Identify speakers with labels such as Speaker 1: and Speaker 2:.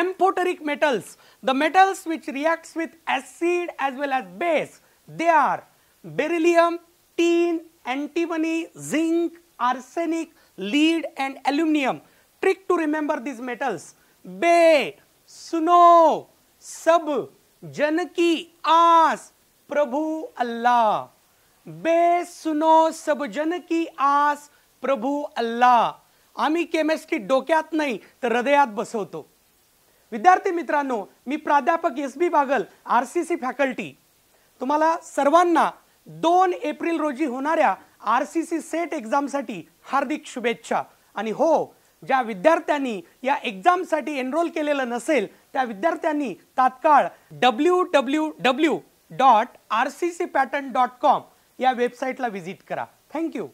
Speaker 1: amphoteric metals, the metals which reacts with acid as well as base, they are beryllium, tin, antimony, zinc, arsenic, lead and aluminum. Trick to remember these metals, bay, suno, sub, janaki, aas, prabhu, Allah. बे सुनो सब जन की आस प्रभू अल्ला आम्ही chemistry डोक्यात नाही तर हृदयात बसवतो विद्यार्थी मित्रांनो मी प्राध्यापक S B Bagal R C C faculty तुम्हाला सर्वांना दोन एप्रिल रोजी होणाऱ्या आर सी सी सेट एक्झामसाठी हार्दिक शुभेच्छा आणि हो ज्या विद्यार्थ्यांनी या एक्झामसाठी एनरोल केलेलं नसेल त्या विद्यार्थ्यांनी तात्काळ W W W dot R C C pattern dot com या वेबसाईटला व्हिजिट करा थँक्यू